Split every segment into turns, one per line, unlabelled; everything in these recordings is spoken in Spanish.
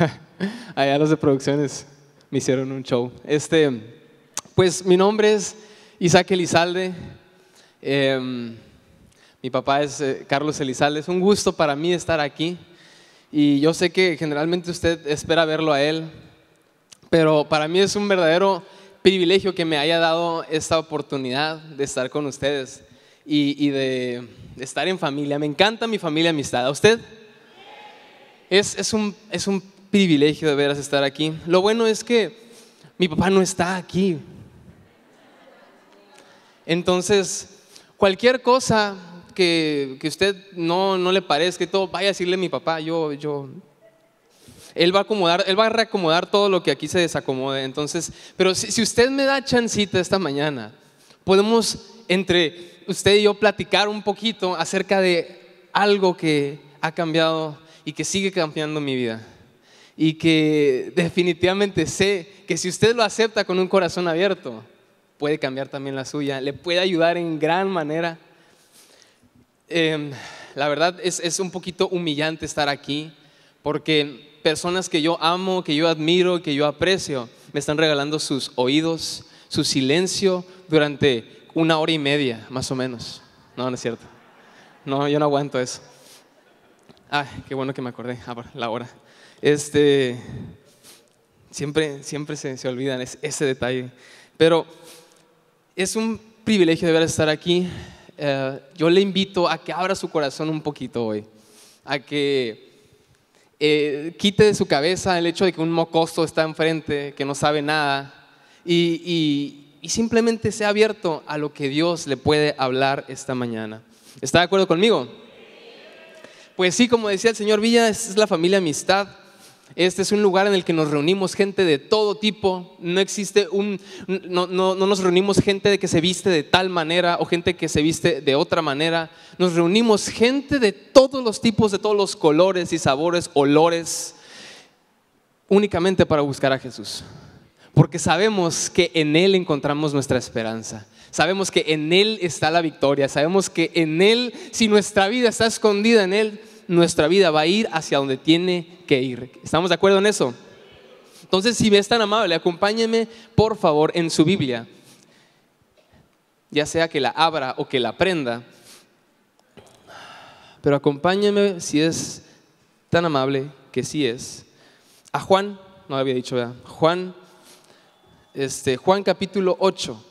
Allá los de producciones me hicieron un show. Este, pues mi nombre es Isaac Elizalde. Em, mi papá es eh, Carlos Elizalde. Es un gusto para mí estar aquí. Y yo sé que generalmente usted espera verlo a él, pero para mí es un verdadero privilegio que me haya dado esta oportunidad de estar con ustedes y, de, estar en familia. Me encanta mi familia amistad. ¿A usted? Es, es, un, es un privilegio de veras estar aquí. Lo bueno es que mi papá no está aquí. Entonces, cualquier cosa que, que usted no, no, le parezca y todo, vaya a decirle a mi papá, yo, yo. Él va a acomodar, él va a reacomodar todo lo que aquí se desacomode. Entonces, pero si, si usted me da chancita esta mañana, podemos entre usted y yo platicar un poquito acerca de algo que ha cambiado y que sigue cambiando mi vida y que definitivamente sé que si usted lo acepta con un corazón abierto, puede cambiar también la suya, le puede ayudar en gran manera. Em, la verdad es, un poquito humillante estar aquí porque personas que yo amo, que yo admiro, que yo aprecio, me están regalando sus oídos, su silencio durante una hora y media, más o menos. No, no es cierto. No, yo no aguanto eso. Ah, qué bueno que me acordé. Ah, la hora. Este, siempre siempre se, se olvidan ese, detalle. Pero es un privilegio de ver estar aquí. Eh, yo le invito a que abra su corazón un poquito hoy, a que eh, quite de su cabeza el hecho de que un mocoso está enfrente, que no sabe nada, y, y, y, simplemente sea abierto a lo que Dios le puede hablar esta mañana. ¿Está de acuerdo conmigo? Pues sí, como decía el señor Villa, es la familia amistad. Este es un lugar en el que nos reunimos gente de todo tipo. No existe un, no, nos reunimos gente que se viste de tal manera o gente que se viste de otra manera. Nos reunimos gente de todos los tipos, de todos los colores y sabores, olores, únicamente para buscar a Jesús. Porque sabemos que en Él encontramos nuestra esperanza. Sabemos que en Él está la victoria. Sabemos que en Él, si nuestra vida está escondida en Él, nuestra vida va a ir hacia donde tiene que ir. ¿Estamos de acuerdo en eso? Entonces, si me es tan amable, acompáñeme por favor en su Biblia, ya sea que la abra o que la prenda, pero acompáñeme si es tan amable, que sí es, a Juan, no había dicho, ¿verdad? Juan, este, Juan capítulo 8.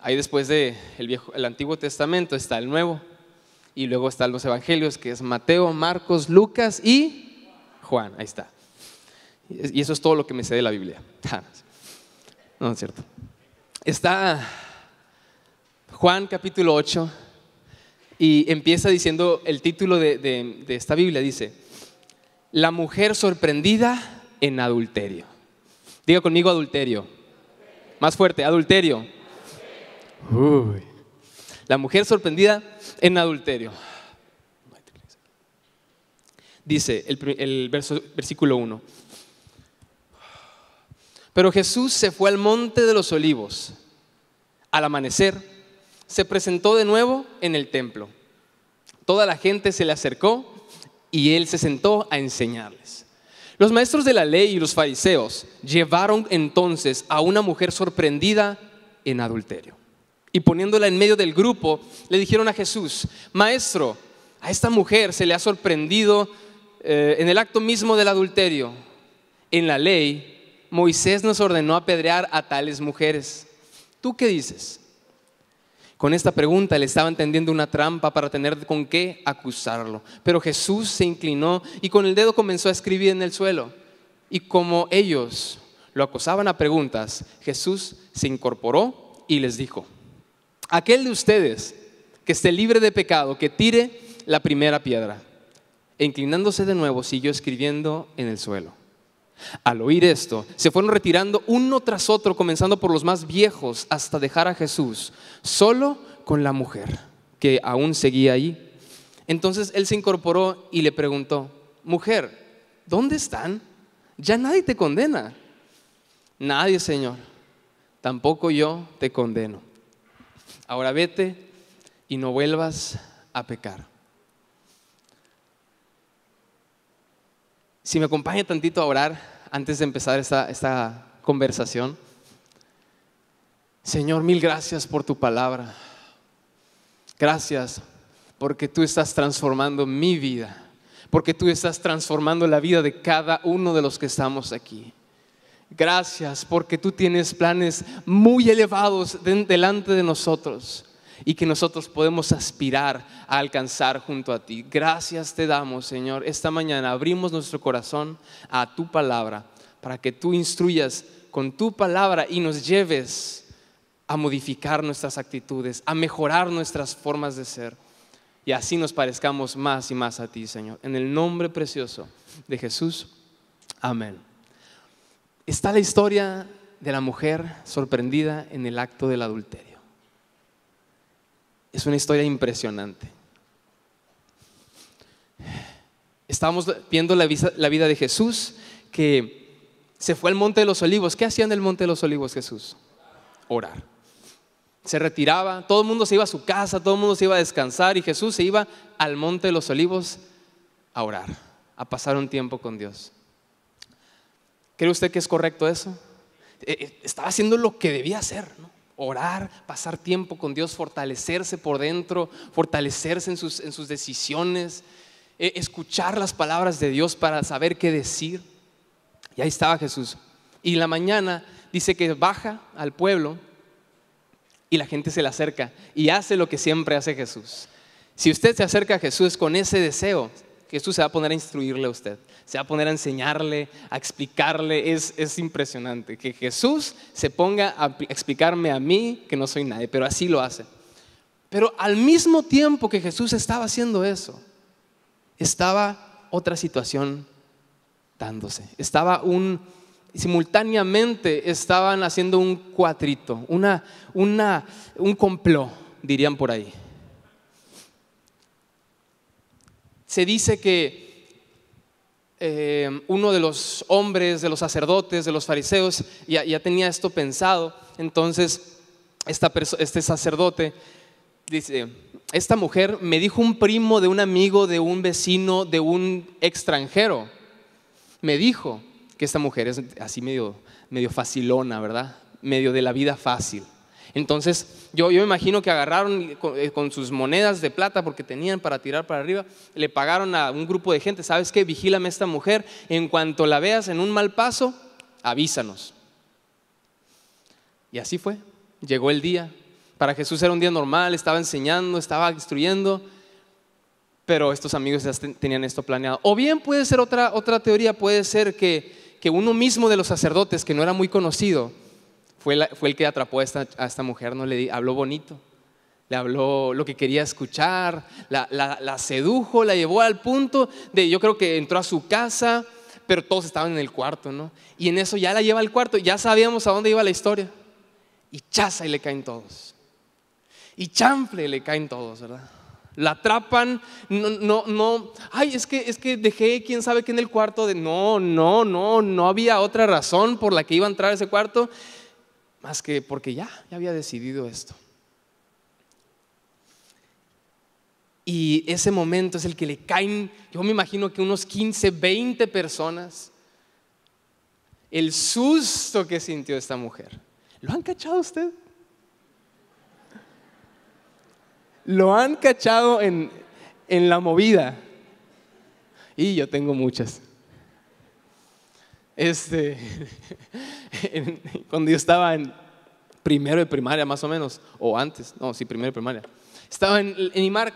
Ahí después de el, viejo, el Antiguo Testamento está el Nuevo. Y luego están los evangelios, que es Mateo, Marcos, Lucas y Juan. Ahí está. Y eso es todo lo que me sé de la Biblia. Ah, no, es cierto. Está Juan capítulo 8 y empieza diciendo el título de, de esta Biblia. Dice, la mujer sorprendida en adulterio. Diga conmigo adulterio. Más fuerte, adulterio. Uy. La mujer sorprendida en adulterio. Dice el, versículo 1. Pero Jesús se fue al monte de los olivos. Al amanecer, se presentó de nuevo en el templo. Toda la gente se le acercó y él se sentó a enseñarles. Los maestros de la ley y los fariseos llevaron entonces a una mujer sorprendida en adulterio y poniéndola en medio del grupo, le dijeron a Jesús, Maestro, a esta mujer se le ha sorprendido eh, en el acto mismo del adulterio. En la ley, Moisés nos ordenó apedrear a tales mujeres. ¿Tú qué dices? Con esta pregunta le estaban tendiendo una trampa para tener con qué acusarlo. Pero Jesús se inclinó y con el dedo comenzó a escribir en el suelo. Y como ellos lo acosaban a preguntas, Jesús se incorporó y les dijo, aquel de ustedes que esté libre de pecado, que tire la primera piedra. E inclinándose de nuevo, siguió escribiendo en el suelo. Al oír esto, se fueron retirando uno tras otro, comenzando por los más viejos, hasta dejar a Jesús, solo con la mujer, que aún seguía ahí. Entonces él se incorporó y le preguntó, mujer, ¿dónde están? Ya nadie te condena. Nadie, Señor. Tampoco yo te condeno. Ahora vete y no vuelvas a pecar. Si me acompaña tantito a orar antes de empezar esta, esta conversación. Señor, mil gracias por tu palabra. Gracias porque tú estás transformando mi vida, porque tú estás transformando la vida de cada uno de los que estamos aquí. Gracias porque tú tienes planes muy elevados delante de nosotros y que nosotros podemos aspirar a alcanzar junto a ti. Gracias te damos, Señor. Esta mañana abrimos nuestro corazón a tu palabra para que tú instruyas con tu palabra y nos lleves a modificar nuestras actitudes, a mejorar nuestras formas de ser y así nos parezcamos más y más a ti, Señor. En el nombre precioso de Jesús. Amén está la historia de la mujer sorprendida en el acto del adulterio. Es una historia impresionante. Estábamos viendo la, vida de Jesús que se fue al Monte de los Olivos. ¿Qué hacía en el Monte de los Olivos Jesús? Orar. Se retiraba, todo el mundo se iba a su casa, todo el mundo se iba a descansar y Jesús se iba al Monte de los Olivos a orar, a pasar un tiempo con Dios. ¿Cree usted que es correcto eso? Eh, eh, estaba haciendo lo que debía hacer, orar, pasar tiempo con Dios, fortalecerse por dentro, fortalecerse en sus, decisiones, e, escuchar las palabras de Dios para saber qué decir. Y ahí estaba Jesús. Y la mañana dice que baja al pueblo y la gente se le acerca y hace lo que siempre hace Jesús. Si usted se acerca a Jesús con ese deseo, Jesús se va a poner a instruirle a usted, se va a poner a enseñarle, a explicarle. Es, impresionante que Jesús se ponga a explicarme a mí que no soy nadie, pero así lo hace. Pero al mismo tiempo que Jesús estaba haciendo eso, estaba otra situación dándose. Estaba un, simultáneamente estaban haciendo un cuatrito, una, un complot, dirían por ahí. se dice que eh, uno de los hombres, de los sacerdotes, de los fariseos, ya, tenía esto pensado. Entonces, este sacerdote dice, esta mujer me dijo un primo de un amigo, de un vecino, de un extranjero. Me dijo que esta mujer es así medio, medio facilona, ¿verdad? Medio de la vida fácil. Entonces, yo, me imagino que agarraron eh, con, sus monedas de plata porque tenían para tirar para arriba, le pagaron a un grupo de gente, ¿sabes qué? Vigílame a esta mujer, en cuanto la veas en un mal paso, avísanos. Y así fue, llegó el día. Para Jesús era un día normal, estaba enseñando, estaba instruyendo, pero estos amigos ya tenían esto planeado. O bien puede ser otra, teoría, puede ser que uno mismo de los sacerdotes, que no era muy conocido, fue, el que atrapó a esta, mujer, no le habló bonito, le habló lo que quería escuchar, la, sedujo, la llevó al punto de, yo creo que entró a su casa, pero todos estaban en el cuarto, ¿no? Y en eso ya la lleva al cuarto, ya sabíamos a dónde iba la historia. Y chaza y le caen todos. Y y le caen todos, ¿verdad? La atrapan, no, no, no, ay, es que, es que dejé quién sabe qué en el cuarto de, no, no, no, no había otra razón por la que iba a entrar a ese cuarto más que porque ya, ya había decidido esto. Y ese momento es el que le caen, yo me imagino que unos 15, 20 personas. El susto que sintió esta mujer. ¿Lo han cachado usted? Lo han cachado en, en la movida. Y yo tengo muchas. Este, cuando yo estaba en primero de primaria, más o menos, o antes, no, sí, primero de primaria. Estaba en, en IMARC.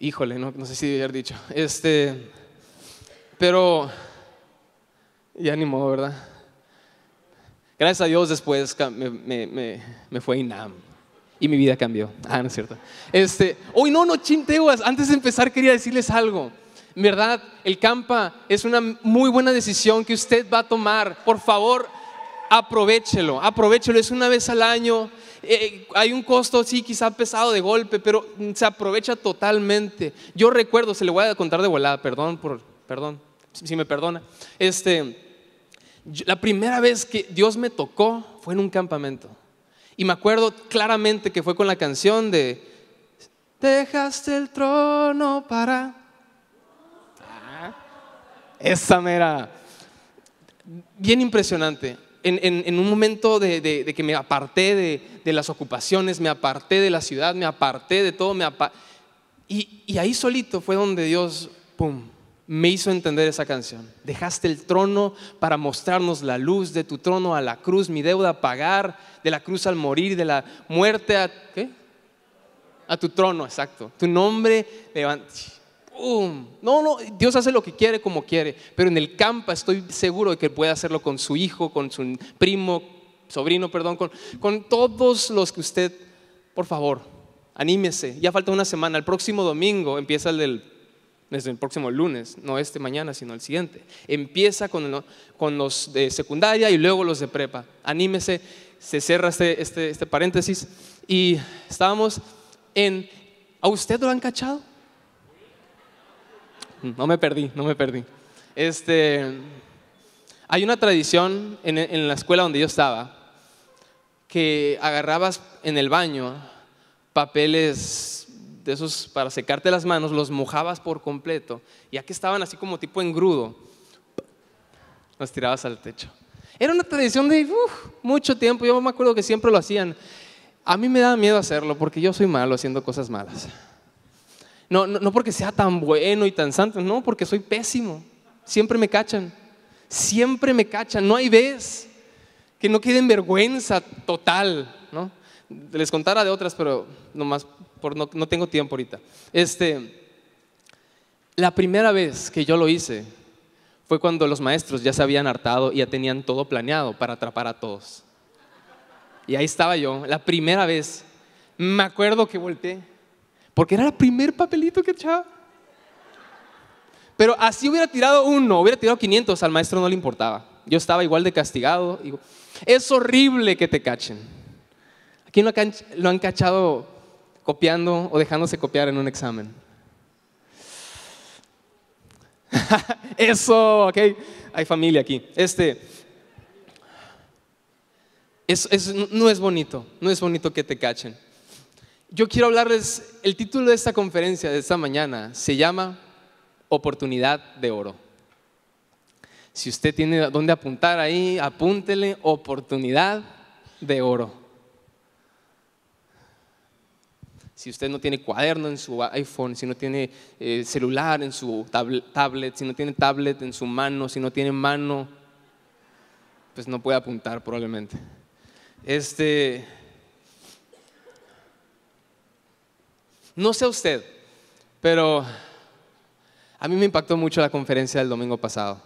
Híjole, no, no sé si debería haber dicho. Este, pero ya ni modo, ¿verdad? Gracias a Dios después me, me, fue a INAM y mi vida cambió. Ah, no es cierto. Este, hoy no, no chinteguas. Antes de empezar quería decirles algo verdad, el campa es una muy buena decisión que usted va a tomar. Por favor, aprovechelo, aprovechelo. Es una vez al año. Eh, eh, hay un costo, sí, quizá pesado de golpe, pero mm, se aprovecha totalmente. Yo recuerdo, se le voy a contar de volada, perdón, por, perdón, si me perdona. Este, la primera vez que Dios me tocó fue en un campamento. Y me acuerdo claramente que fue con la canción de Dejaste el trono para esa mera. Bien impresionante. En, un momento de, que me aparté de, las ocupaciones, me aparté de la ciudad, me aparté de todo, me y, ahí solito fue donde Dios, pum, me hizo entender esa canción. Dejaste el trono para mostrarnos la luz de tu trono a la cruz, mi deuda a pagar, de la cruz al morir, de la muerte a, a tu trono, exacto. Tu nombre levanta. No, no, Dios hace lo que quiere como quiere, pero en el campo estoy seguro de que puede hacerlo con su hijo, con su primo, sobrino, perdón, con, todos los que usted, por favor, anímese. Ya falta una semana, el próximo domingo empieza el del desde el próximo lunes, no este mañana, sino el siguiente. Empieza con, los de secundaria y luego los de prepa. Anímese, se cierra este, este, este paréntesis. Y estábamos en, ¿a usted lo han cachado? No me perdí, no me perdí. Este, hay una tradición en, la escuela donde yo estaba que agarrabas en el baño papeles de esos para secarte las manos, los mojabas por completo, ya que estaban así como tipo engrudo, los tirabas al techo. Era una tradición de mucho tiempo, yo me acuerdo que siempre lo hacían. A mí me daba miedo hacerlo porque yo soy malo haciendo cosas malas. No, porque sea tan bueno y tan santo, no, porque soy pésimo. Siempre me cachan. Siempre me cachan. No hay vez que no quede en vergüenza total, ¿no? Les contara de otras, pero nomás por no, no tengo tiempo ahorita. Este, la primera vez que yo lo hice fue cuando los maestros ya se habían hartado y ya tenían todo planeado para atrapar a todos. Y ahí estaba yo, la primera vez. Me acuerdo que volteé porque era el primer papelito que echaba. Pero así hubiera tirado uno, hubiera tirado 500, al maestro no le importaba. Yo estaba igual de castigado. Es horrible que te cachen. ¿A quién lo han cachado copiando o dejándose copiar en un examen? Eso, ok. Hay familia aquí. Este. no es bonito, no es bonito que te cachen. Yo quiero hablarles, el título de esta conferencia, de esta mañana, se llama Oportunidad de Oro. Si usted tiene dónde apuntar ahí, apúntele oportunidad de oro. Si usted no tiene cuaderno en su iPhone, si no tiene eh, celular en su tablet, si no tiene tablet en su mano, si no tiene mano, pues no puede apuntar probablemente. Este, No sé usted, pero a mí me impactó mucho la conferencia del domingo pasado.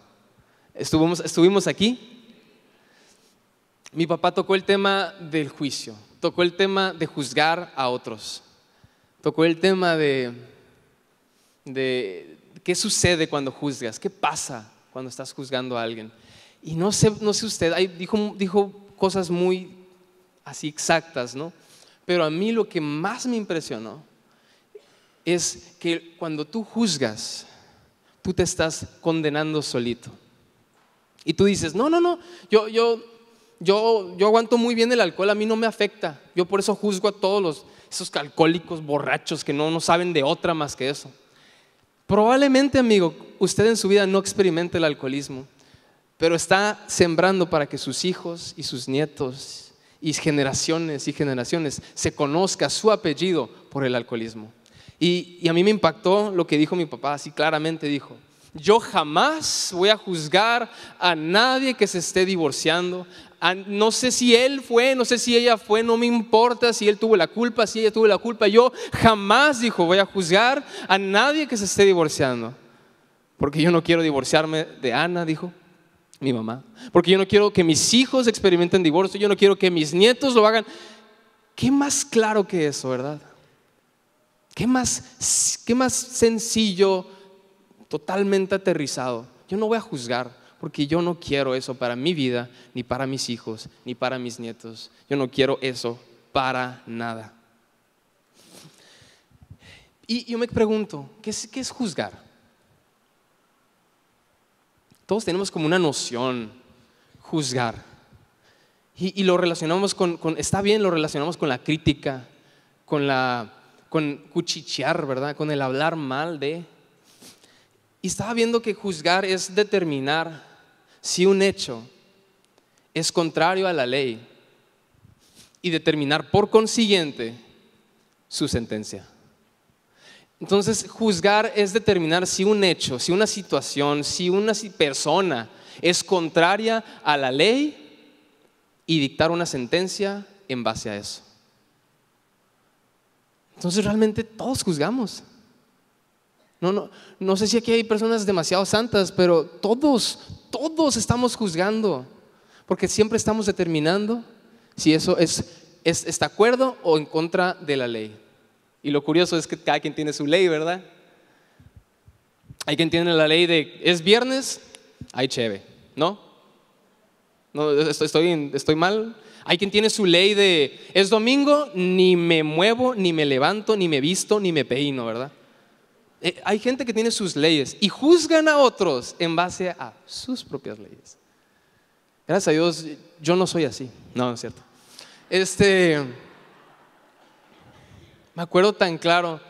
Estuvimos, aquí. Mi papá tocó el tema del juicio, tocó el tema de juzgar a otros, tocó el tema de, qué sucede cuando juzgas, qué pasa cuando estás juzgando a alguien. Y no sé, no usted, dijo, dijo cosas muy así exactas, ¿no? Pero a mí lo que más me impresionó es que cuando tú juzgas, tú te estás condenando solito. Y tú dices, no, no, no, yo, yo, yo, yo aguanto muy bien el alcohol, a mí no me afecta. Yo por eso juzgo a todos los, esos alcohólicos borrachos que no, no saben de otra más que eso. Probablemente, amigo, usted en su vida no experimente el alcoholismo, pero está sembrando para que sus hijos y sus nietos y generaciones y generaciones se conozca su apellido por el alcoholismo. Y, a mí me impactó lo que dijo mi papá, así claramente dijo, yo jamás voy a juzgar a nadie que se esté divorciando. No sé si él fue, no sé si ella fue, no me importa si él tuvo la culpa, si ella tuvo la culpa. Yo jamás, dijo, voy a juzgar a nadie que se esté divorciando. Porque yo no quiero divorciarme de Ana, dijo mi mamá. Porque yo no quiero que mis hijos experimenten divorcio, yo no quiero que mis nietos lo hagan. ¿Qué más claro que eso, verdad? ¿Qué más, qué más sencillo, totalmente aterrizado? Yo no voy a juzgar porque yo no quiero eso para mi vida, ni para mis hijos, ni para mis nietos. Yo no quiero eso para nada. Y yo me pregunto, ¿qué es, juzgar? Todos tenemos como una noción, juzgar. Y, lo relacionamos con, está bien, lo relacionamos con la crítica, con la con cuchichear, ¿verdad? Con el hablar mal de. Y estaba viendo que juzgar es determinar si un hecho es contrario a la ley y determinar por consiguiente su sentencia. Entonces, juzgar es determinar si un hecho, si una situación, si una persona es contraria a la ley y dictar una sentencia en base a eso. Entonces realmente todos juzgamos. No, no, no sé si aquí hay personas demasiado santas, pero todos, todos estamos juzgando, porque siempre estamos determinando si eso es, es, acuerdo o en contra de la ley. Y lo curioso es que cada quien tiene su ley, ¿verdad? Hay quien tiene la ley de es viernes, hay cheve, ¿no? No, estoy, estoy mal. Hay quien tiene su ley de, es domingo, ni me muevo, ni me levanto, ni me visto, ni me peino, ¿verdad? Eh, hay gente que tiene sus leyes y juzgan a otros en base a sus propias leyes. Gracias a Dios, yo no soy así. No, no es cierto. Este, me acuerdo tan claro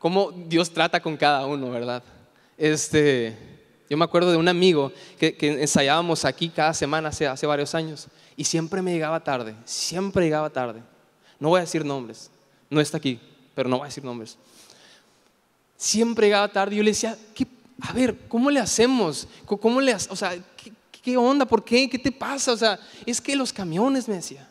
cómo Dios trata con cada uno, ¿verdad? Este, yo me acuerdo de un amigo que, ensayábamos aquí cada semana hace, varios años y siempre me llegaba tarde, siempre llegaba tarde. No voy a decir nombres, no está aquí, pero no voy a decir nombres. Siempre llegaba tarde y yo le decía, ¿qué, a ver, ¿cómo le hacemos? ¿Cómo le, o sea, ¿qué, ¿qué, onda? ¿Por qué? ¿Qué te pasa? O sea, es que los camiones me decía.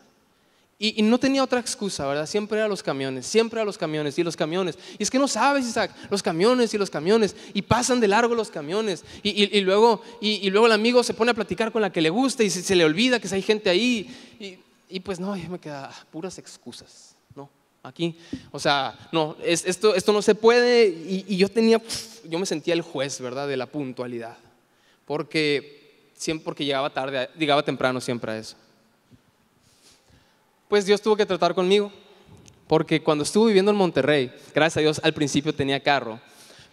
Y, no tenía otra excusa, ¿verdad? Siempre a los camiones, siempre a los camiones y los camiones. Y es que no sabes, Isaac, los camiones y los camiones. Y pasan de largo los camiones. Y, y, luego, el amigo se pone a platicar con la que le gusta y se, le olvida que hay gente ahí. Y, pues no, me queda ah, puras excusas. No, aquí. O sea, no, esto, no se puede. Y, yo tenía, yo me sentía el juez, ¿verdad? De la puntualidad. Porque siempre, porque llegaba tarde, llegaba temprano siempre a eso. Dios tuvo que tratar conmigo, porque cuando estuve viviendo en Monterrey, gracias a Dios al principio tenía carro,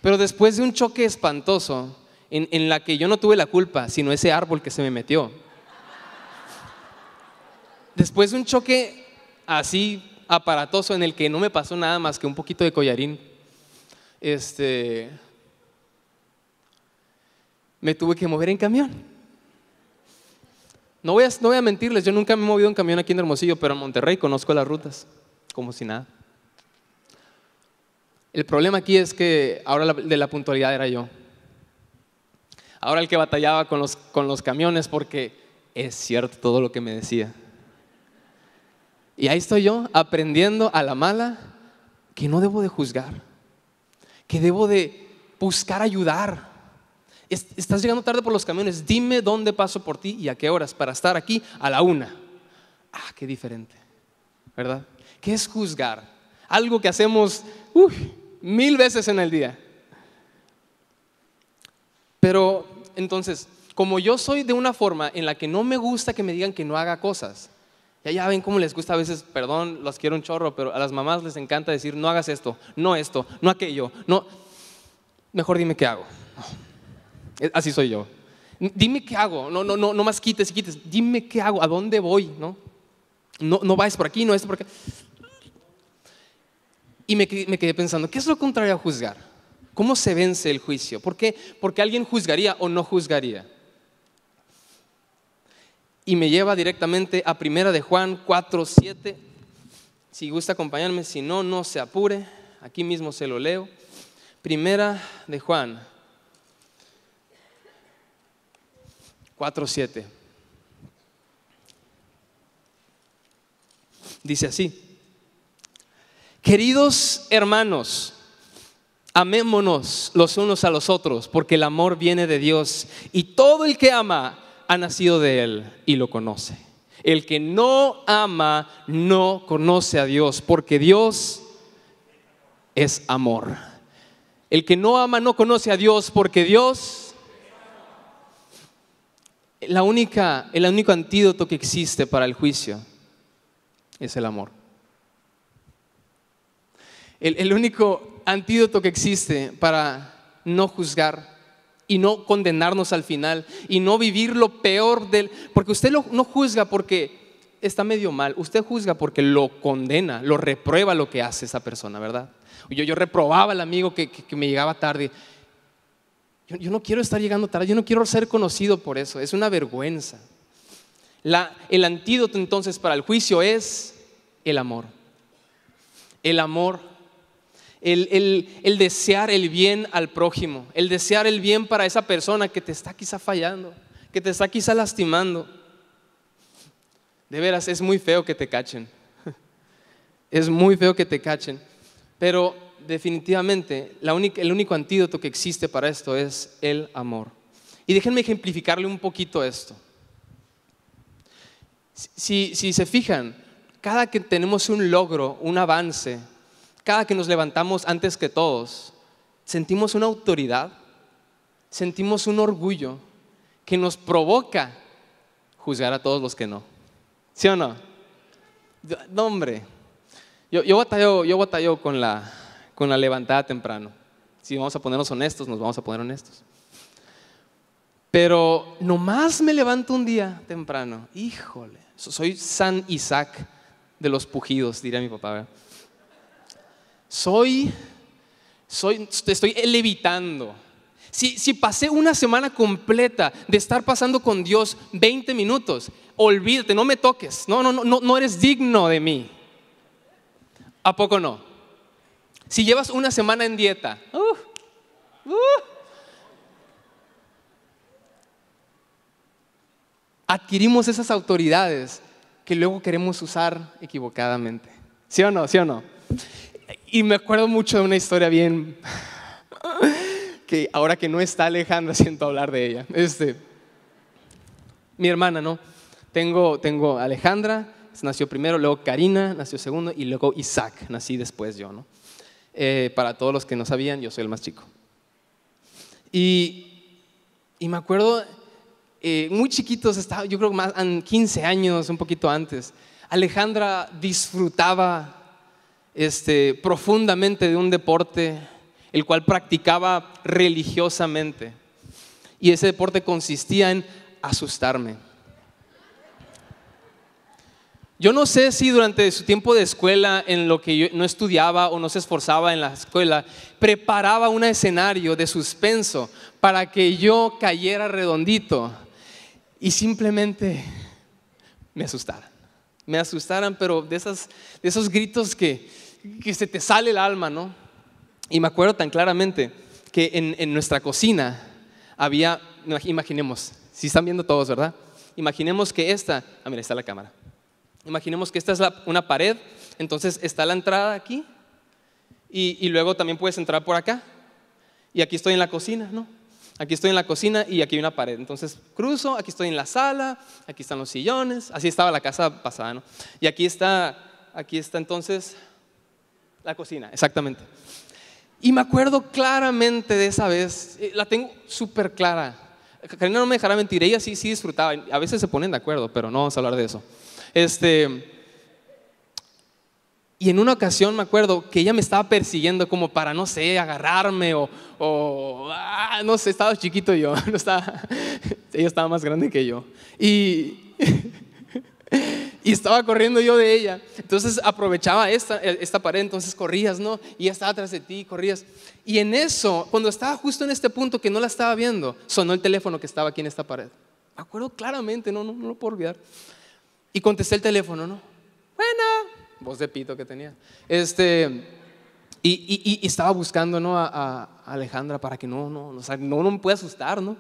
pero después de un choque espantoso, en, en la que yo no tuve la culpa, sino ese árbol que se me metió, después de un choque así aparatoso en el que no me pasó nada más que un poquito de collarín, este, me tuve que mover en camión. No voy, a, mentirles, yo nunca me he movido en camión aquí en Hermosillo, pero en Monterrey conozco las rutas, como si nada. El problema aquí es que ahora de la puntualidad era yo. Ahora el que batallaba con los, con los camiones porque es cierto todo lo que me decía. Y ahí estoy yo aprendiendo a la mala que no debo de juzgar, que debo de buscar ayudar, estás llegando tarde por los camiones, dime dónde paso por ti y a qué horas para estar aquí a la una. Ah, qué diferente, ¿verdad? ¿Qué es juzgar? Algo que hacemos mil veces en el día. Pero entonces, como yo soy de una forma en la que no me gusta que me digan que no haga cosas, ya, ya ven cómo les gusta a veces, perdón, los quiero un chorro, pero a las mamás les encanta decir, no hagas esto, no esto, no aquello, no. Mejor dime qué hago. Así soy yo. Dime qué hago, no, no, no, más quites y quites. Dime qué hago, a dónde voy, ¿no? No, no vayas por aquí, no es por acá. Y me, quedé pensando, ¿qué es lo contrario a juzgar? ¿Cómo se vence el juicio? ¿Por qué? Porque alguien juzgaría o no juzgaría. Y me lleva directamente a Primera de Juan 4, 7. Si gusta acompañarme, si no, no se apure. Aquí mismo se lo leo. Primera de Juan 4.7. Dice así, queridos hermanos, amémonos los unos a los otros, porque el amor viene de Dios y todo el que ama ha nacido de Él y lo conoce. El que no ama no conoce a Dios, porque Dios es amor. El que no ama no conoce a Dios, porque Dios la única, el único antídoto que existe para el juicio es el amor. El, único antídoto que existe para no juzgar y no condenarnos al final y no vivir lo peor del... Porque usted no juzga porque está medio mal, usted juzga porque lo condena, lo reprueba lo que hace esa persona, ¿verdad? Yo, yo reprobaba al amigo que me llegaba tarde yo, no quiero estar llegando tarde, yo no quiero ser conocido por eso, es una vergüenza. el antídoto entonces para el juicio es el amor. El amor, el desear el bien al prójimo, el desear el bien para esa persona que te está quizá fallando, que te está quizá lastimando. De veras, es muy feo que te cachen. Es muy feo que te cachen. Pero definitivamente el único antídoto que existe para esto es el amor. Y déjenme ejemplificarle un poquito esto. Si, se fijan, cada que tenemos un logro, un avance, cada que nos levantamos antes que todos, sentimos una autoridad, sentimos un orgullo que nos provoca juzgar a todos los que no. ¿Sí o no? No, hombre. Yo, yo, yo batallo con la, con la levantada temprano. Si vamos a ponernos honestos, nos vamos a poner honestos. Pero nomás me levanto un día temprano. Híjole, soy San Isaac de los pujidos, diría mi papá. Soy, te estoy levitando. Si, si, pasé una semana completa de estar pasando con Dios 20 minutos, olvídate, no me toques. No, no, no, no eres digno de mí. ¿A poco no? Si llevas una semana en dieta, uh, uh, adquirimos esas autoridades que luego queremos usar equivocadamente. ¿Sí o no? ¿Sí o no? Y me acuerdo mucho de una historia bien que ahora que no está Alejandra siento hablar de ella. Este, mi hermana, ¿no? Tengo, tengo Alejandra, nació primero, luego Karina, nació segundo, y luego Isaac, nací después yo, ¿no? Eh, para todos los que no sabían, yo soy el más chico. Y, y me acuerdo, eh, muy chiquitos, estaba, yo creo que más, 15 años, un poquito antes, Alejandra disfrutaba este, profundamente de un deporte, el cual practicaba religiosamente. Y ese deporte consistía en asustarme. Yo no sé si durante su tiempo de escuela, en lo que yo no estudiaba o no se esforzaba en la escuela, preparaba un escenario de suspenso para que yo cayera redondito y simplemente me asustaran. Me asustaran, pero de, esas, de esos gritos que, se te sale el alma, ¿no? Y me acuerdo tan claramente que en, en nuestra cocina había, imaginemos, si están viendo todos, ¿verdad? Imaginemos que esta, ah, mira, está la cámara Imaginemos que esta es una pared, entonces está la entrada aquí y, luego también puedes entrar por acá. Y aquí estoy en la cocina, ¿no? Aquí estoy en la cocina y aquí hay una pared. Entonces cruzo, aquí estoy en la sala, aquí están los sillones, así estaba la casa pasada, ¿no? Y aquí está, aquí está entonces la cocina, exactamente. Y me acuerdo claramente de esa vez, eh, la tengo súper clara. Karina no me dejará mentir, ella sí, sí disfrutaba. A veces se ponen de acuerdo, pero no vamos a hablar de eso. Este, y en una ocasión me acuerdo que ella me estaba persiguiendo como para, no sé, agarrarme o, ah, no sé, estaba chiquito yo, ella estaba más grande que yo. Y, y estaba corriendo yo de ella. Entonces aprovechaba esta, esta pared, entonces corrías, ¿no? Y ella estaba atrás de ti, corrías. Y en eso, cuando estaba justo en este punto que no la estaba viendo, sonó el teléfono que estaba aquí en esta pared. Me acuerdo claramente, no, no, no lo puedo olvidar. Y contesté el teléfono, ¿no? Buena, voz de pito que tenía. Este, y, estaba buscando, ¿no? A, Alejandra para que no, no, no, no, no me pueda asustar, ¿no?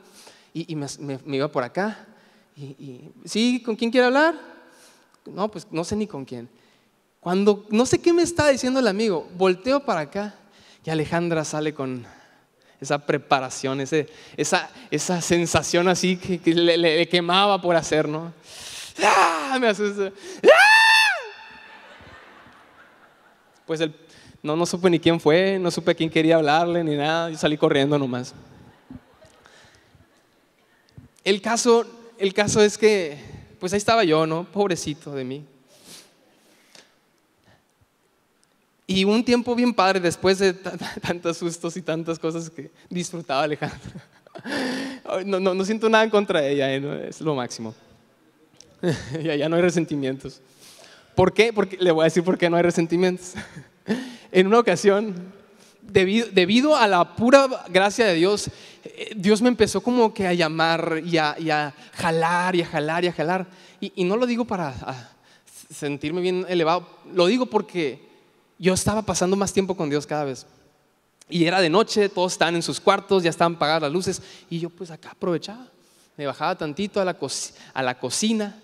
Y, me, iba por acá. Y, sí, ¿con quién quiere hablar? No, pues no sé ni con quién. Cuando no sé qué me está diciendo el amigo, volteo para acá y Alejandra sale con esa preparación, ese, esa, esa sensación así que, le quemaba por hacer, ¿no? ¡Ah! Me asusta. Eh, ¡Ah! Pues el, no, no supe ni quién fue, no supe a quién quería hablarle ni nada. Yo salí corriendo nomás. El caso, es que, pues ahí estaba yo, ¿no? Pobrecito de mí. Y un tiempo bien padre después de tantos sustos y tantas cosas que disfrutaba Alejandra. No, no siento nada en contra de ella, ¿eh? es lo máximo. y allá no hay resentimientos. ¿Por qué? Porque, le voy a decir por qué no hay resentimientos. en una ocasión, debido, a la pura gracia de Dios, eh, Dios me empezó como que a llamar y a, jalar y a jalar y a jalar. Y, no lo digo para ah, sentirme bien elevado, lo digo porque yo estaba pasando más tiempo con Dios cada vez. Y era de noche, todos estaban en sus cuartos, ya estaban apagadas las luces. Y yo pues acá aprovechaba, me bajaba tantito a la cocina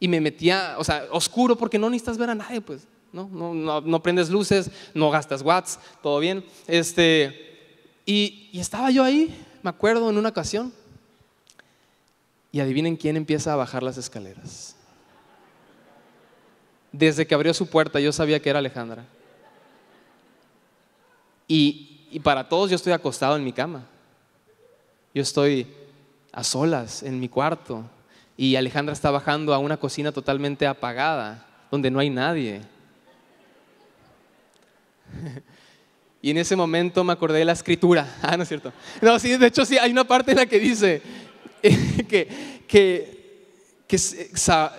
y me metía, o sea, oscuro porque no necesitas ver a nadie, pues, ¿no? No, no, no prendes luces, no gastas watts, todo bien. Este, y, estaba yo ahí, me acuerdo, en una ocasión, y adivinen quién empieza a bajar las escaleras. Desde que abrió su puerta yo sabía que era Alejandra. Y, y, para todos yo estoy acostado en mi cama. Yo estoy a solas en mi cuarto y Alejandra está bajando a una cocina totalmente apagada, donde no hay nadie. Y en ese momento me acordé de la escritura. Ah, no es cierto. No, sí, de hecho sí, hay una parte en la que dice que, que, eh,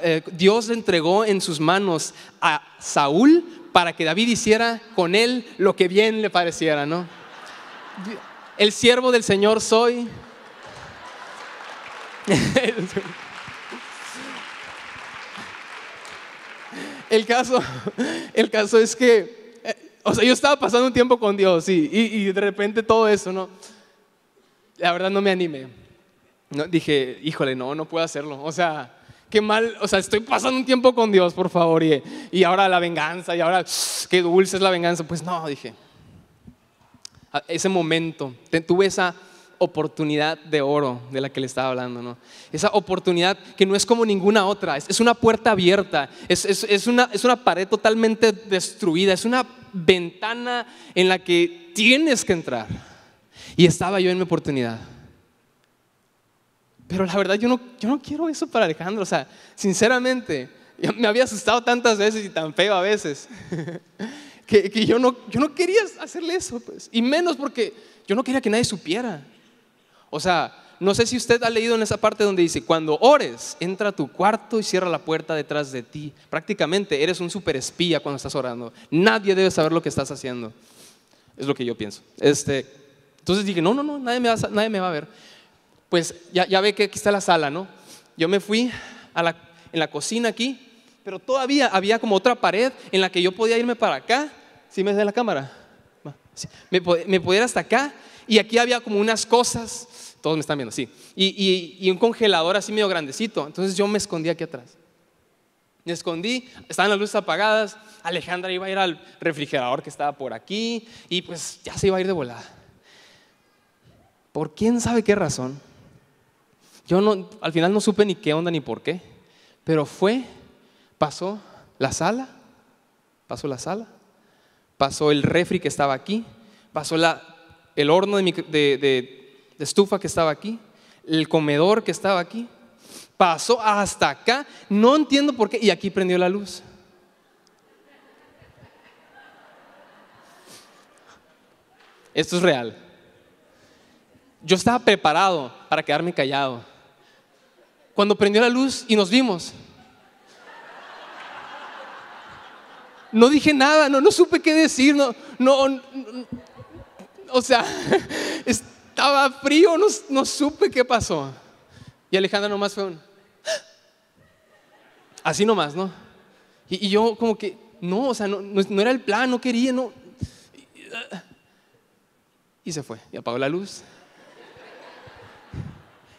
eh, Dios entregó en sus manos a Saúl para que David hiciera con él lo que bien le pareciera, ¿no? El siervo del Señor soy. el caso, el caso es que, eh, o sea, yo estaba pasando un tiempo con Dios y, y, de repente todo eso, ¿no? La verdad no me animé. No, dije, híjole, no, no puedo hacerlo. O sea, qué mal, o sea, estoy pasando un tiempo con Dios, por favor, y, y ahora la venganza, y ahora qué dulce es la venganza. Pues no, dije, ese momento, tuve esa oportunidad de oro de la que le estaba hablando, ¿no? Esa oportunidad que no es como ninguna otra, es, una puerta abierta, es, una, es una pared totalmente destruida, es una ventana en la que tienes que entrar. Y estaba yo en mi oportunidad. Pero la verdad, yo no, yo no quiero eso para Alejandro, o sea, sinceramente, me había asustado tantas veces y tan feo a veces. Que, que, yo, no, yo no quería hacerle eso, pues. Y menos porque yo no quería que nadie supiera. O sea, no sé si usted ha leído en esa parte donde dice, cuando ores, entra a tu cuarto y cierra la puerta detrás de ti. Prácticamente eres un superespía cuando estás orando. Nadie debe saber lo que estás haciendo. Es lo que yo pienso. Este, entonces dije, no, no, no, nadie me va, nadie me va a ver. Pues ya, ya ve que aquí está la sala, ¿no? Yo me fui a la, en la cocina aquí, pero todavía había como otra pared en la que yo podía irme para acá, si me de la cámara. Me, me podía ir hasta acá y aquí había como unas cosas todos me están viendo, sí. Y, un congelador así medio grandecito. Entonces yo me escondí aquí atrás. Me escondí, estaban las luces apagadas. Alejandra iba a ir al refrigerador que estaba por aquí y pues ya se iba a ir de volada. Por quién sabe qué razón. Yo no, al final no supe ni qué onda ni por qué, pero fue, pasó la sala, pasó la sala, pasó el refri que estaba aquí, pasó la, el horno de, de, de la estufa que estaba aquí, el comedor que estaba aquí, pasó hasta acá, no entiendo por qué, y aquí prendió la luz. Esto es real. Yo estaba preparado para quedarme callado. Cuando prendió la luz y nos vimos, no dije nada, no, no supe qué decir, no, no o sea, es, estaba frío, no, no supe qué pasó. Y Alejandra nomás fue un... Ah". Así nomás, ¿no? Y, yo como que, no, o sea, no, no, no, era el plan, no quería, no... Y se fue, y apagó la luz.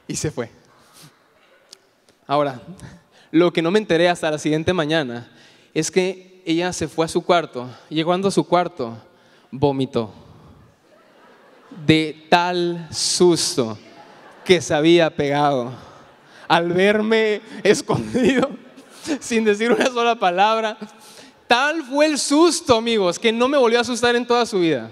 Y se fue. Ahora, lo que no me enteré hasta la siguiente mañana es que ella se fue a su cuarto. Llegando a su cuarto, vomitó de tal susto que se había pegado. Al verme escondido, sin decir una sola palabra, tal fue el susto, amigos, que no me volvió a asustar en toda su vida.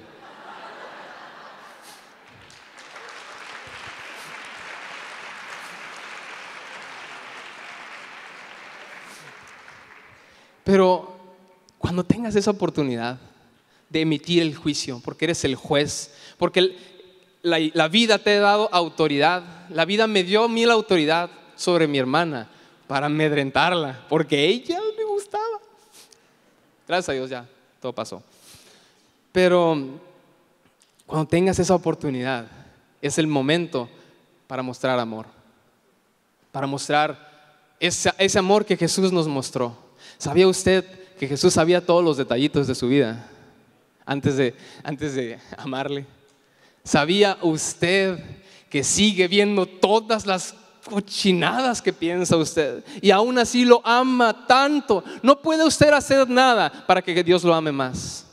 Pero cuando tengas esa oportunidad, de emitir el juicio, porque eres el juez, porque la, vida te ha dado autoridad, la vida me dio a mí la autoridad sobre mi hermana para amedrentarla, porque ella me gustaba. Gracias a Dios ya, todo pasó. Pero cuando tengas esa oportunidad, es el momento para mostrar amor, para mostrar ese amor que Jesús nos mostró. ¿Sabía usted que Jesús sabía todos los detallitos de su vida? antes de, antes de amarle. ¿Sabía usted que sigue viendo todas las cochinadas que piensa usted y aún así lo ama tanto? No puede usted hacer nada para que Dios lo ame más.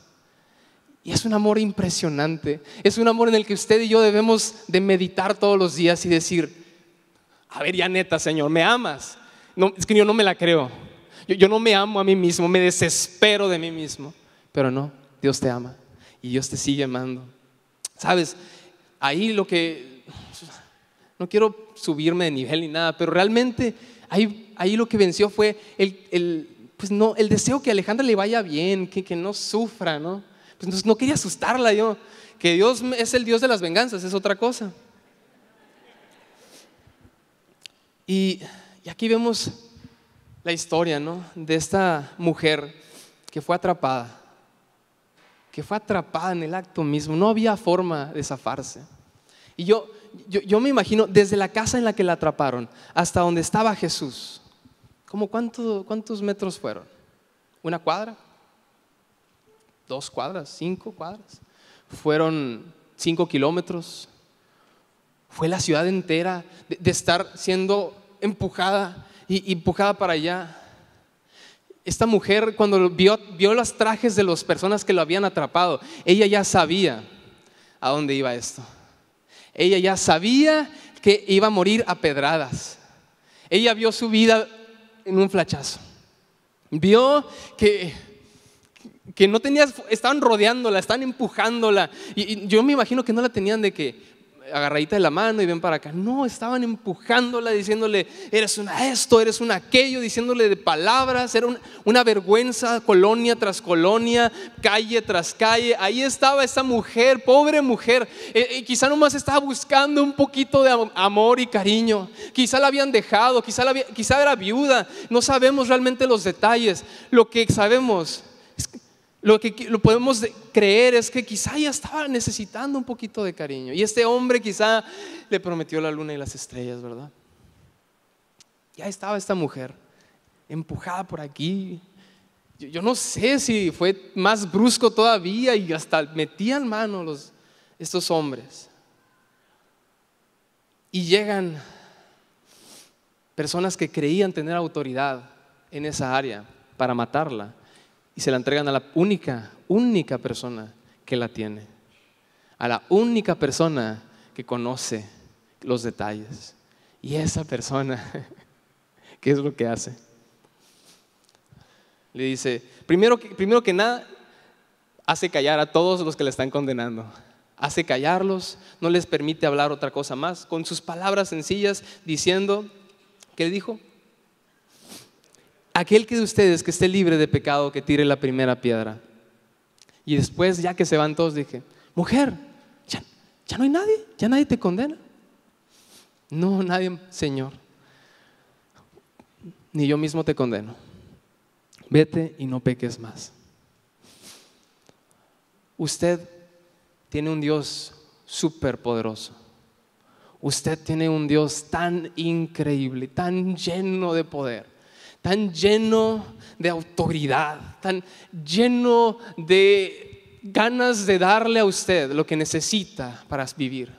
Y es un amor impresionante. Es un amor en el que usted y yo debemos de meditar todos los días y decir, a ver, ya neta, Señor, ¿me amas? No, es que yo no me la creo. yo no me amo a mí mismo, me desespero de mí mismo. Pero no, Dios te ama y Dios te sigue amando. Sabes, ahí lo que, no quiero subirme de nivel ni nada, pero realmente ahí, lo que venció fue el, pues no, el deseo que a Alejandra le vaya bien, que, no sufra, ¿no? Pues no, quería asustarla yo, que Dios es el Dios de las venganzas, es otra cosa. Y, aquí vemos la historia, De esta mujer que fue atrapada que fue atrapada en el acto mismo. No había forma de zafarse. Y yo, yo, me imagino desde la casa en la que la atraparon hasta donde estaba Jesús. ¿Cómo cuántos metros fueron? ¿Una cuadra? ¿Dos cuadras? ¿Cinco cuadras? ¿Fueron cinco kilómetros? ¿Fue la ciudad entera de, estar siendo empujada y empujada para allá? Esta mujer cuando vio, vio los trajes de las personas que lo habían atrapado, ella ya sabía a dónde iba esto. Ella ya sabía que iba a morir a pedradas. Ella vio su vida en un flachazo. Vio que, que no estaban rodeándola, estaban empujándola. Y, yo me imagino que no la tenían de que, agarradita de la mano y ven para acá. No, estaban empujándola, diciéndole, eres una esto, eres un aquello, diciéndole de palabras, era una, vergüenza, colonia tras colonia, calle tras calle. Ahí estaba esa mujer, pobre mujer, Y eh, eh, quizá nomás estaba buscando un poquito de amor y cariño. Quizá la habían dejado, quizá, la, quizá era viuda, no sabemos realmente los detalles. Lo que sabemos lo que lo podemos creer es que quizá ya estaba necesitando un poquito de cariño. Y este hombre quizá le prometió la luna y las estrellas, ¿verdad? Ya estaba esta mujer empujada por aquí. Yo, no sé si fue más brusco todavía y hasta metían mano los, estos hombres. Y llegan personas que creían tener autoridad en esa área para matarla y se la entregan a la única, única persona que la tiene, a la única persona que conoce los detalles. Y esa persona, ¿qué es lo que hace? Le dice, primero que, primero que nada, hace callar a todos los que le están condenando. Hace callarlos, no les permite hablar otra cosa más, con sus palabras sencillas, diciendo, ¿qué dijo? aquel que de ustedes que esté libre de pecado, que tire la primera piedra. Y después, ya que se van todos, dije, mujer, ya, ya no hay nadie, ya nadie te condena. No, nadie, Señor, ni yo mismo te condeno. Vete y no peques más. Usted tiene un Dios superpoderoso. Usted tiene un Dios tan increíble, tan lleno de poder tan lleno de autoridad, tan lleno de ganas de darle a usted lo que necesita para vivir.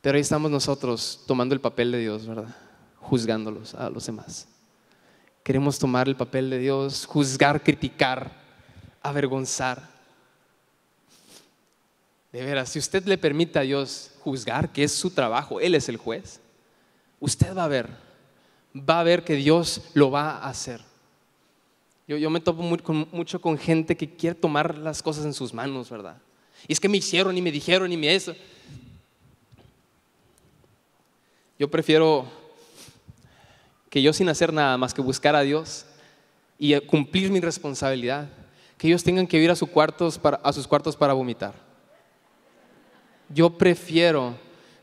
Pero ahí estamos nosotros tomando el papel de Dios, ¿verdad? Juzgándolos a los demás. Queremos tomar el papel de Dios, juzgar, criticar, avergonzar. De veras, si usted le permite a Dios juzgar, que es su trabajo, Él es el juez, usted va a ver va a ver que Dios lo va a hacer. Yo, me topo mucho con gente que quiere tomar las cosas en sus manos, ¿verdad? Y es que me hicieron y me dijeron y me eso. Yo prefiero que yo sin hacer nada más que buscar a Dios y cumplir mi responsabilidad, que ellos tengan que ir a, a sus cuartos para vomitar. Yo prefiero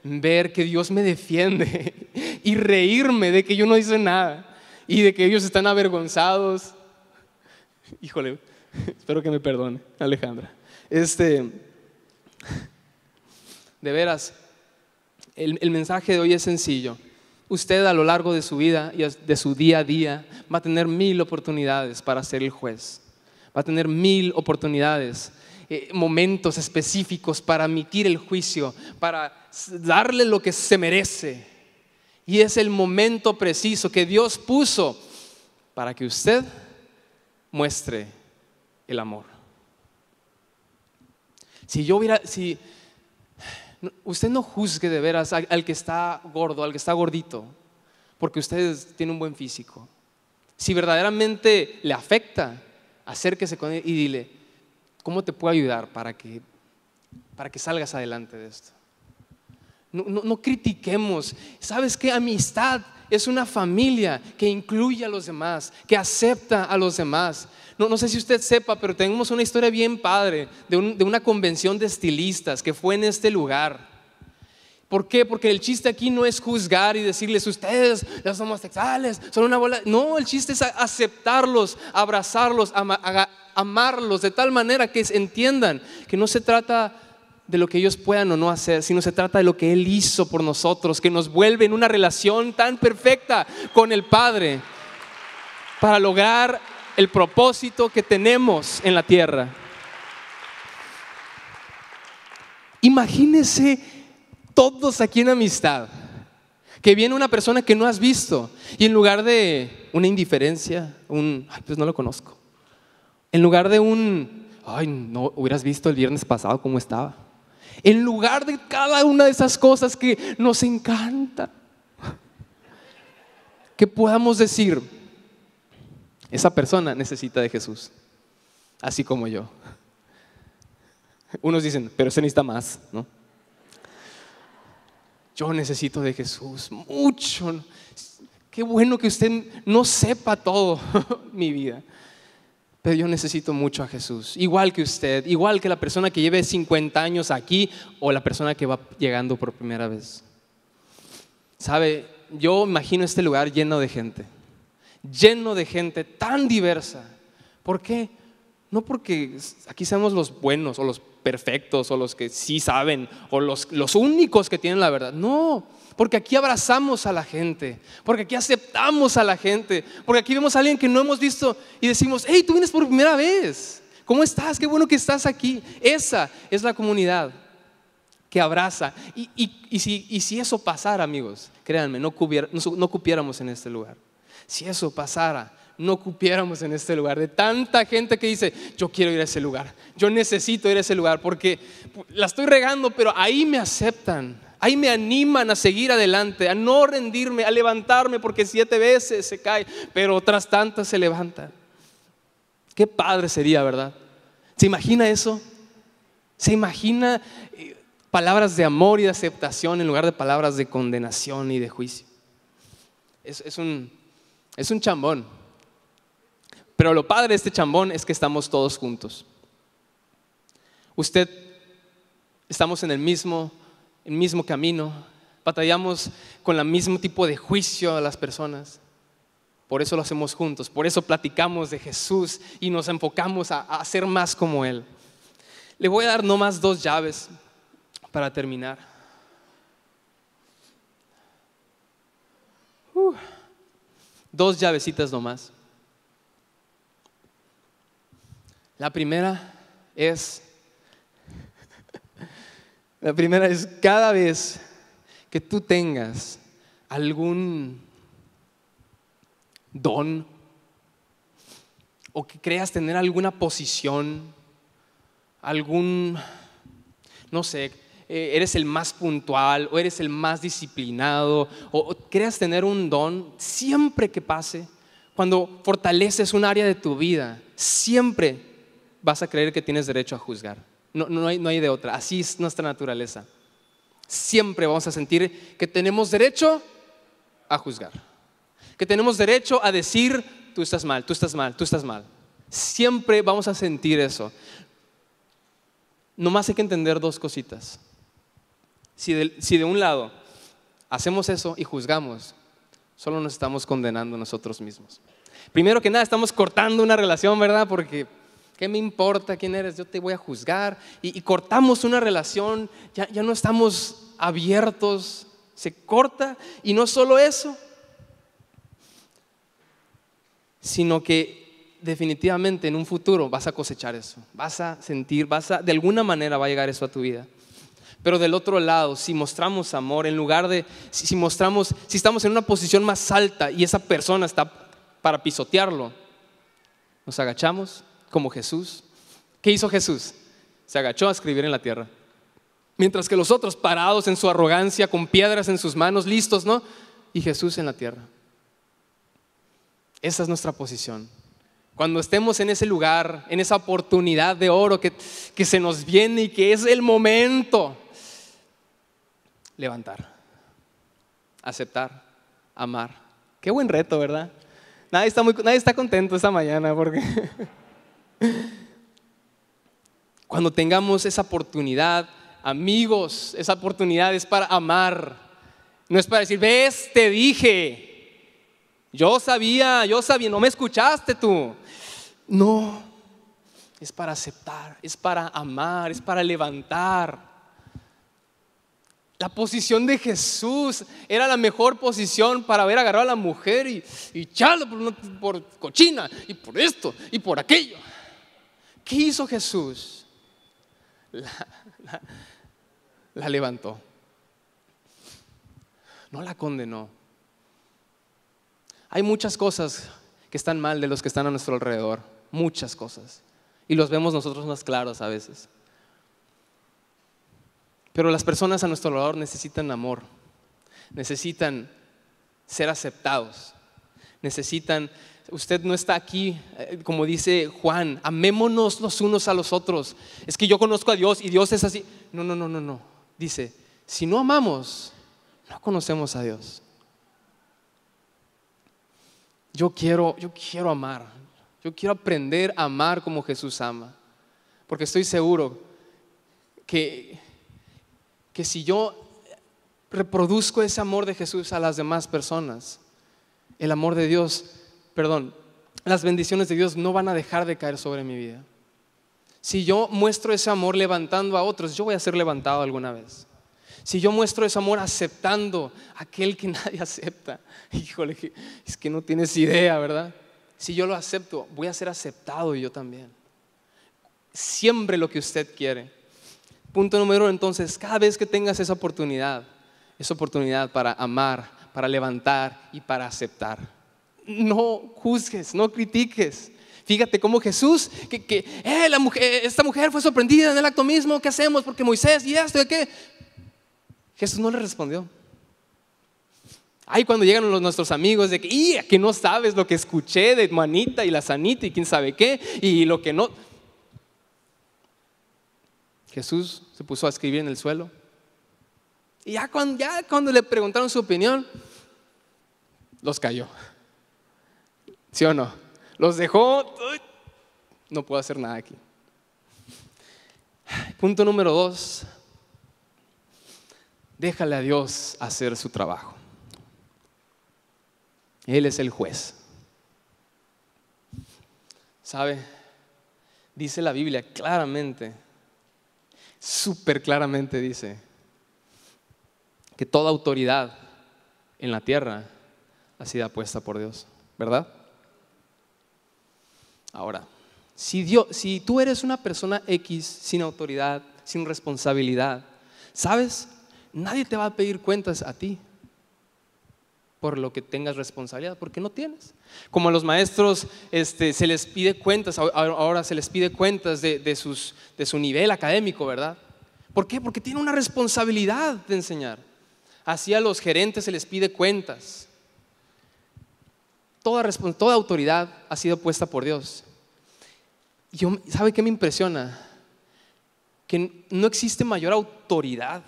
ver que Dios me defiende y reírme de que yo no hice nada y de que ellos están avergonzados. Híjole, espero que me perdone, Alejandra. Este, de veras, el, el mensaje de hoy es sencillo. Usted a lo largo de su vida y de su día a día va a tener mil oportunidades para ser el juez. Va a tener mil oportunidades eh, momentos específicos para emitir el juicio, para darle lo que se merece. Y es el momento preciso que Dios puso para que usted muestre el amor. Si yo hubiera, si usted no juzgue de veras al, al que está gordo, al que está gordito, porque usted tiene un buen físico. Si verdaderamente le afecta, acérquese con él y dile, ¿Cómo te puedo ayudar para que, para que salgas adelante de esto? No, critiquemos. ¿Sabes qué? Amistad es una familia que incluye a los demás, que acepta a los demás. No, no, sé si usted sepa, pero tenemos una historia bien padre de, una convención de estilistas que fue en este lugar. ¿Por qué? Porque el chiste aquí no es juzgar y decirles, ustedes, somos homosexuales, son una bola. No, el chiste es aceptarlos, abrazarlos, ama, amarlos de tal manera que entiendan que no se trata de lo que ellos puedan o no hacer, sino se trata de lo que Él hizo por nosotros, que nos vuelve en una relación tan perfecta con el Padre para lograr el propósito que tenemos en la tierra. Imagínense todos aquí en amistad, que viene una persona que no has visto y en lugar de una indiferencia, un, ay, pues no lo conozco, en lugar de un, ay, no hubieras visto el viernes pasado cómo estaba. En lugar de cada una de esas cosas que nos encanta, que podamos decir, esa persona necesita de Jesús, así como yo. Unos dicen, pero se necesita más, ¿no? Yo necesito de Jesús mucho. Qué bueno que usted no sepa todo mi vida. Pero yo necesito mucho a Jesús, igual que usted, igual que la persona que lleve 50 años aquí o la persona que va llegando por primera vez. ¿Sabe? Yo imagino este lugar lleno de gente, lleno de gente tan diversa. ¿Por qué? No porque aquí seamos los buenos o los perfectos o los que sí saben o los, los únicos que tienen la verdad. No, porque aquí abrazamos a la gente, porque aquí aceptamos a la gente, porque aquí vemos a alguien que no hemos visto y decimos, hey, tú vienes por primera vez, ¿cómo estás? Qué bueno que estás aquí. Esa es la comunidad que abraza. Y, si, eso pasara, amigos, créanme, no, no, no cupiéramos en este lugar. Si eso pasara, no cupiéramos en este lugar, de tanta gente que dice, yo quiero ir a ese lugar, yo necesito ir a ese lugar, porque la estoy regando, pero ahí me aceptan, Ahí me animan a seguir adelante, a no rendirme, a levantarme, porque siete veces se cae, pero tras tantas se levanta. Qué padre sería, ¿verdad? ¿Se imagina eso? ¿Se imagina eh, palabras de amor y de aceptación en lugar de palabras de condenación y de juicio? un, es un chambón. Pero lo padre de este chambón es que estamos todos juntos. Usted, estamos en el mismo el mismo camino, batallamos con el mismo tipo de juicio a las personas. Por eso lo hacemos juntos, por eso platicamos de Jesús y nos enfocamos a, ser más como Él. Le voy a dar nomás dos llaves para terminar. Uh, dos llavecitas nomás. La primera es la primera es cada vez que tú tengas algún don o que creas tener alguna posición, algún, no sé, eh, eres el más puntual o eres el más disciplinado o, creas tener un don, siempre que pase, cuando fortaleces un área de tu vida, siempre vas a creer que tienes derecho a juzgar. No, hay, de otra. Así es nuestra naturaleza. Siempre vamos a sentir que tenemos derecho a juzgar. Que tenemos derecho a decir, tú estás mal, tú estás mal, tú estás mal. Siempre vamos a sentir eso. Nomás hay que entender dos cositas. Si de, si de un lado hacemos eso y juzgamos, solo nos estamos condenando nosotros mismos. Primero que nada, estamos cortando una relación, ¿verdad? Porque ¿Qué me importa quién eres? Yo te voy a juzgar. Y, cortamos una relación, ya, no estamos abiertos, se corta. Y no solo eso, sino que definitivamente en un futuro vas a cosechar eso, vas a sentir, vas a, de alguna manera va a llegar eso a tu vida. Pero del otro lado, si mostramos amor, en lugar de, si, si mostramos, si estamos en una posición más alta y esa persona está para pisotearlo, nos agachamos, como Jesús. ¿Qué hizo Jesús? Se agachó a escribir en la tierra. Mientras que los otros, parados en su arrogancia, con piedras en sus manos, listos, ¿no? Y Jesús en la tierra. Esa es nuestra posición. Cuando estemos en ese lugar, en esa oportunidad de oro que, se nos viene y que es el momento, levantar, aceptar, amar. Qué buen reto, ¿verdad? Nadie está, nadie está contento esta mañana porque Cuando tengamos esa oportunidad, amigos, esa oportunidad es para amar. No es para decir, ves, te dije. Yo sabía, yo sabía, no me escuchaste tú. No, es para aceptar, es para amar, es para levantar. La posición de Jesús era la mejor posición para haber agarrado a la mujer y, y por cochina, y por esto, y por aquello. ¿Qué hizo Jesús? La, levantó. No la condenó. Hay muchas cosas que están mal de los que están a nuestro alrededor. Muchas cosas. Y los vemos nosotros más claros a veces. Pero las personas a nuestro alrededor necesitan amor. Necesitan ser aceptados. Necesitan Usted no está aquí, eh, como dice Juan, amémonos los unos a los otros. Es que yo conozco a Dios y Dios es así. No, no, no, no, no. Dice, si no amamos, no conocemos a Dios. Yo quiero, yo quiero amar. Yo quiero aprender a amar como Jesús ama. Porque estoy seguro que, que si yo reproduzco ese amor de Jesús a las demás personas, el amor de Dios perdón, las bendiciones de Dios no van a dejar de caer sobre mi vida. Si yo muestro ese amor levantando a otros, yo voy a ser levantado alguna vez. Si yo muestro ese amor aceptando a aquel que nadie acepta, híjole, es que no tienes idea, ¿verdad? Si yo lo acepto, voy a ser aceptado yo también. Siempre lo que usted quiere. Punto número uno, entonces, cada vez que tengas esa oportunidad, esa oportunidad para amar, para levantar y para aceptar no juzgues, no critiques. Fíjate cómo Jesús, que, eh, la mujer, eh, esta mujer fue sorprendida en el acto mismo, ¿qué hacemos? Porque Moisés y esto y qué. Jesús no le respondió. Ahí cuando llegan los, nuestros amigos de que, no sabes lo que escuché de Manita y la Sanita y quién sabe qué, y lo que no. Jesús se puso a escribir en el suelo. Y ya cuando le preguntaron su opinión, los cayó. ¿Sí o no? Los dejó, no puedo hacer nada aquí. Punto número dos, déjale a Dios hacer su trabajo. Él es el juez. ¿Sabe? Dice la Biblia claramente, súper claramente dice, que toda autoridad en la tierra ha sido puesta por Dios, ¿verdad? Ahora, si, tú eres una persona X sin autoridad, sin responsabilidad, ¿sabes? Nadie te va a pedir cuentas a ti por lo que tengas responsabilidad, porque no tienes. Como a los maestros este, se les pide cuentas, ahora se les pide cuentas de, de su nivel académico, ¿verdad? ¿Por qué? Porque tiene una responsabilidad de enseñar. Así a los gerentes se les pide cuentas toda, autoridad ha sido puesta por Dios. yo, ¿sabe qué me impresiona? Que no existe mayor autoridad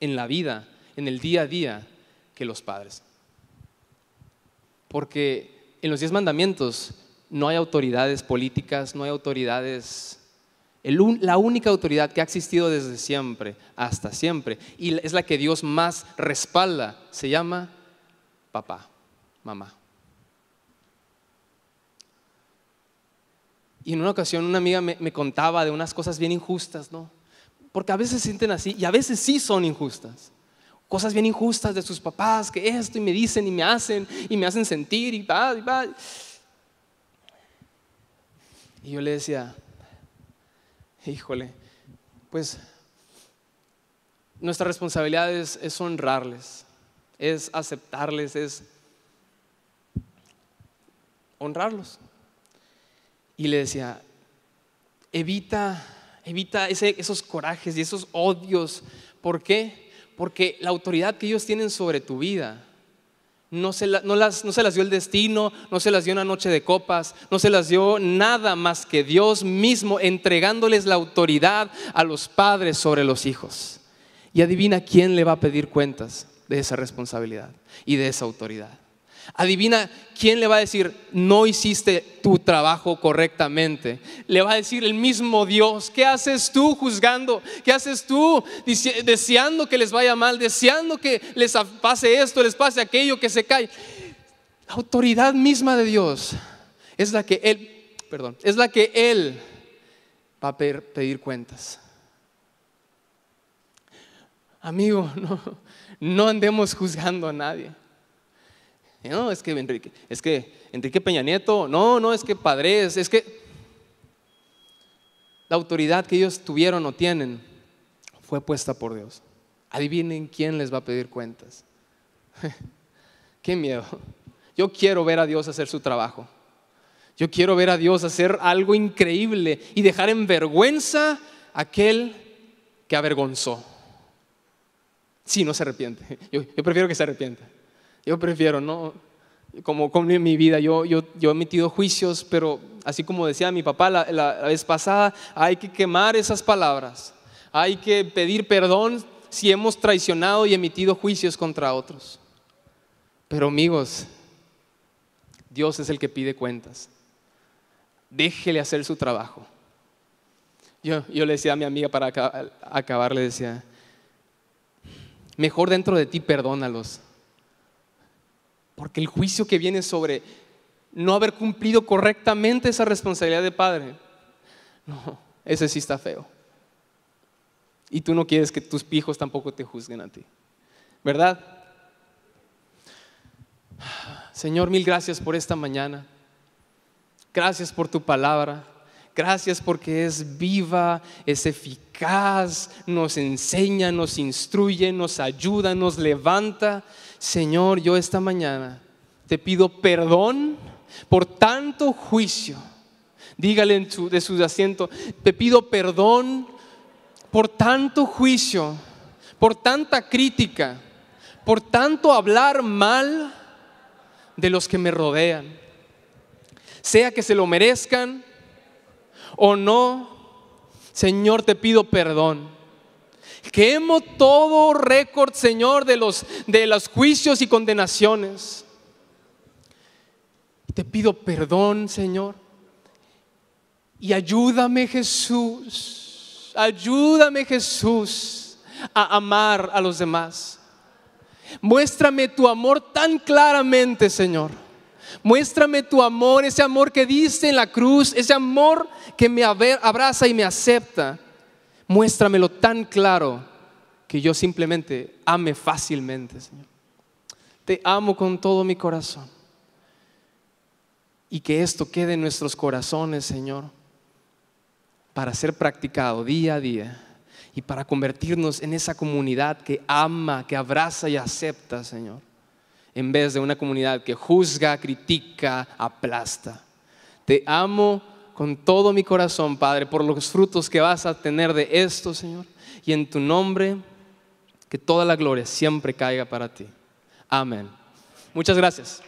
en la vida, en el día a día, que los padres. Porque en los diez mandamientos no hay autoridades políticas, no hay autoridades... la única autoridad que ha existido desde siempre, hasta siempre, y es la que Dios más respalda, se llama papá mamá. Y en una ocasión una amiga me, contaba de unas cosas bien injustas, ¿no? Porque a veces se sienten así y a veces sí son injustas. Cosas bien injustas de sus papás, que esto y me dicen y me hacen y me hacen sentir y va, y va. Y yo le decía, híjole, pues nuestra responsabilidad es honrarles, es aceptarles, es honrarlos. Y le decía, evita, evita esos corajes y esos odios. ¿Por qué? Porque la autoridad que ellos tienen sobre tu vida no se las dio el destino, no se las dio una noche de copas, no se las dio nada más que Dios mismo entregándoles la autoridad a los padres sobre los hijos. Y adivina quién le va a pedir cuentas de esa responsabilidad y de esa autoridad. Adivina quién le va a decir, no hiciste tu trabajo correctamente. Le va a decir el mismo Dios, ¿qué haces tú juzgando? ¿Qué haces tú deseando que les vaya mal? Deseando que les pase esto, les pase aquello, que se cae. La autoridad misma de Dios es la que Él, perdón, es la que Él va a pedir, cuentas. Amigo, no andemos juzgando a nadie. No, es que Enrique, es que Enrique Peña Nieto, no, no, es que Padres, es que la autoridad que ellos tuvieron o tienen fue puesta por Dios. Adivinen quién les va a pedir cuentas. Qué miedo. Yo quiero ver a Dios hacer su trabajo. Yo quiero ver a Dios hacer algo increíble y dejar en vergüenza a aquel que avergonzó. Si sí, no se arrepiente. Yo, yo prefiero que se arrepienta. Yo prefiero, ¿no? Como con mi vida, yo, yo, he emitido juicios, pero así como decía mi papá la, vez pasada, hay que quemar esas palabras, hay que pedir perdón si hemos traicionado y emitido juicios contra otros. Pero amigos, Dios es el que pide cuentas. Déjele hacer su trabajo. Yo, yo le decía a mi amiga para acabar, le decía, mejor dentro de ti perdónalos porque el juicio que viene sobre no haber cumplido correctamente esa responsabilidad de padre, no, ese sí está feo. Y tú no quieres que tus hijos tampoco te juzguen a ti, ¿verdad? Señor, mil gracias por esta mañana. Gracias por tu palabra. Gracias porque es viva, es eficaz, nos enseña, nos instruye, nos ayuda, nos levanta. Señor, yo esta mañana te pido perdón por tanto juicio. Dígale en de su asiento, te pido perdón por tanto juicio, por tanta crítica, por tanto hablar mal de los que me rodean. Sea que se lo merezcan o no, Señor, te pido perdón. Quemo todo récord, Señor, de los, de los juicios y condenaciones. Te pido perdón, Señor. Y ayúdame, Jesús. Ayúdame, Jesús, a amar a los demás. Muéstrame tu amor tan claramente, Señor. Muéstrame tu amor, ese amor que diste en la cruz, ese amor que me abraza y me acepta. Muéstramelo tan claro que yo simplemente ame fácilmente, Señor. Te amo con todo mi corazón. Y que esto quede en nuestros corazones, Señor, para ser practicado día a día y para convertirnos en esa comunidad que ama, que abraza y acepta, Señor, en vez de una comunidad que juzga, critica, aplasta. Te amo con todo mi corazón, Padre, por los frutos que vas a tener de esto, Señor. Y en tu nombre, que toda la gloria siempre caiga para ti. Amén. Muchas gracias.